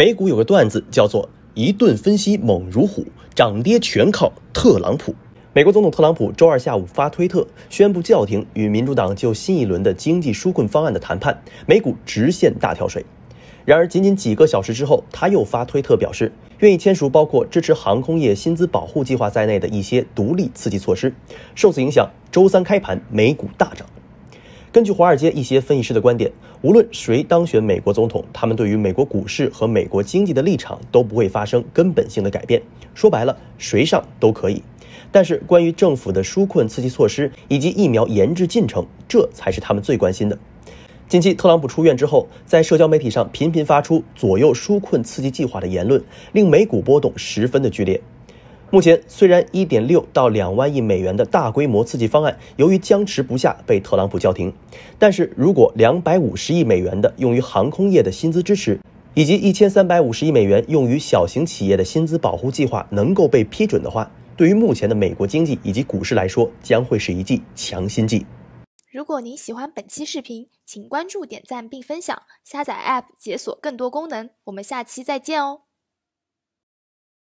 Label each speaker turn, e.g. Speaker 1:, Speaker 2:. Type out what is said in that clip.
Speaker 1: 美股有个段子叫做“一顿分析猛如虎，涨跌全靠特朗普”。美国总统特朗普周二下午发推特宣布叫停与民主党就新一轮的经济纾困方案的谈判，美股直线大跳水。然而，仅仅几个小时之后，他又发推特表示愿意签署包括支持航空业薪资保护计划在内的一些独立刺激措施。受此影响，周三开盘美股大涨。根据华尔街一些分析师的观点，无论谁当选美国总统，他们对于美国股市和美国经济的立场都不会发生根本性的改变。说白了，谁上都可以。但是，关于政府的纾困刺激措施以及疫苗研制进程，这才是他们最关心的。近期，特朗普出院之后，在社交媒体上频频发出左右纾困刺激计划的言论，令美股波动十分的剧烈。目前虽然一点六到两万亿美元的大规模刺激方案由于僵持不下被特朗普叫停，但是如果两百五十亿美元的用于航空业的薪资支持，以及一千三百五十亿美元用于小型企业的薪资保护计划能够被批准的话，对于目前的美国经济以及股市来说将会是一剂强心剂。
Speaker 2: 如果您喜欢本期视频，请关注、点赞并分享，下载 App 解锁更多功能。我们下期再见哦。